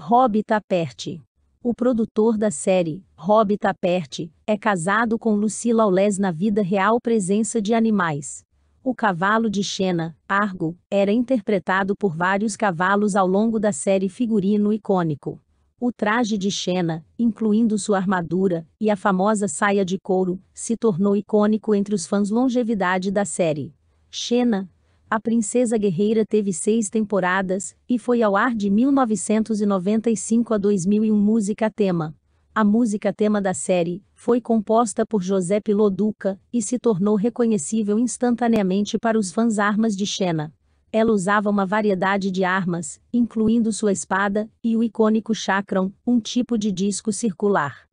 Rob Taperti. O produtor da série, Rob Taperti, é casado com Lucila Aules na vida real presença de animais. O cavalo de Xena, Argo, era interpretado por vários cavalos ao longo da série figurino icônico. O traje de Xena, incluindo sua armadura, e a famosa saia de couro, se tornou icônico entre os fãs longevidade da série. Xena, a Princesa Guerreira teve seis temporadas e foi ao ar de 1995 a 2001. Música tema. A música tema da série foi composta por José Piloduca e se tornou reconhecível instantaneamente para os fãs armas de Xena. Ela usava uma variedade de armas, incluindo sua espada e o icônico chakram, um tipo de disco circular.